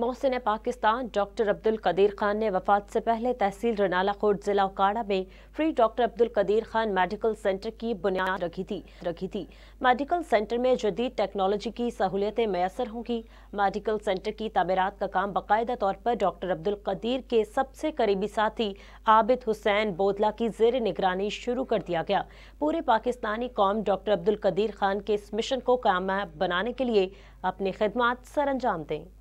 Mohsin Pakistan doctor Abdul Qadeer Khan ने वफात से पहले तहसील रनाला कोट जिला उकाड़ा में free doctor Abdul Qadeer Khan medical centre की बुनियाद रखी थी रखी थी मेडिकल सेंटर में जदीद टेक्नोलॉजी की सहूलियतें मैसर होंगी मेडिकल सेंटर की तमीरत का काम बाकायदा तौर पर डॉक्टर अब्दुल कदीर के सबसे करीबी साथी आबिद हुसैन बोदला की जेर निगरानी शुरू कर दिया गया पूरे पाकिस्तानी कौम डॉक्टर अब्दुल कदीर खान के इस मिशन को कामयाब बनाने के लिए अपनी खदमात सर अंजाम दें